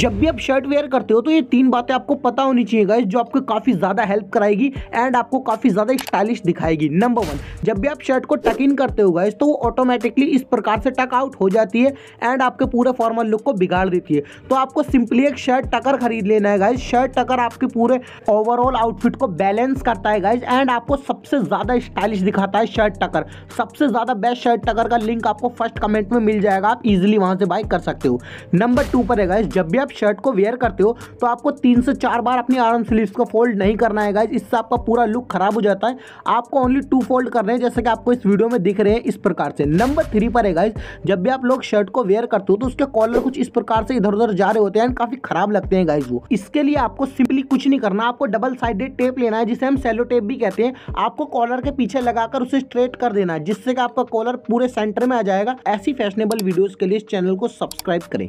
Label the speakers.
Speaker 1: जब भी आप शर्ट वेयर करते हो तो ये तीन बातें आपको पता होनी चाहिए गाइज जो आपको काफ़ी ज़्यादा हेल्प कराएगी एंड आपको काफ़ी ज़्यादा स्टाइलिश दिखाएगी नंबर वन जब भी आप शर्ट को टक इन करते हो गाइज तो वो ऑटोमेटिकली इस प्रकार से टक आउट हो जाती है एंड आपके पूरे फॉर्मल लुक को बिगाड़ देती है तो आपको सिंपली एक शर्ट टकर खरीद लेना है गाइज शर्ट टकर आपके पूरे ओवरऑल आउटफिट को बैलेंस करता है गाइज एंड आपको सबसे ज़्यादा स्टाइलिश दिखाता है शर्ट टकर सबसे ज़्यादा बेस्ट शर्ट टकर का लिंक आपको फर्स्ट कमेंट में मिल जाएगा आप इजिली वहां से बाय कर सकते हो नंबर टू पर है गाइज जब भी आप शर्ट को वेयर करते हो तो आपको तीन से चार बार अपनी आर्म स्लीव्स को फोल्ड नहीं करना है गाइज इससे आपका पूरा लुक खराब हो जाता है आपको ओनली टू फोल्ड करने हैं जैसे कि आपको इस वीडियो में दिख रहे हैं इस प्रकार से नंबर थ्री पर है गाइज जब भी आप लोग शर्ट को वेयर करते हो तो उसके कॉलर कुछ इस प्रकार से इधर उधर जा रहे होते हैं काफी खराब लगते हैं गाइज वो इसके लिए आपको सिंपली कुछ नहीं करना आपको डबल साइडेड टेप लेना है जिसे हम सेलो टेप भी कहते हैं आपको कॉलर के पीछे लगाकर उसे स्ट्रेट कर देना है जिससे कि आपका कॉलर पूरे सेंटर में आ जाएगा ऐसी फैशनेबल वीडियोस के लिए इस चैनल को सब्सक्राइब करें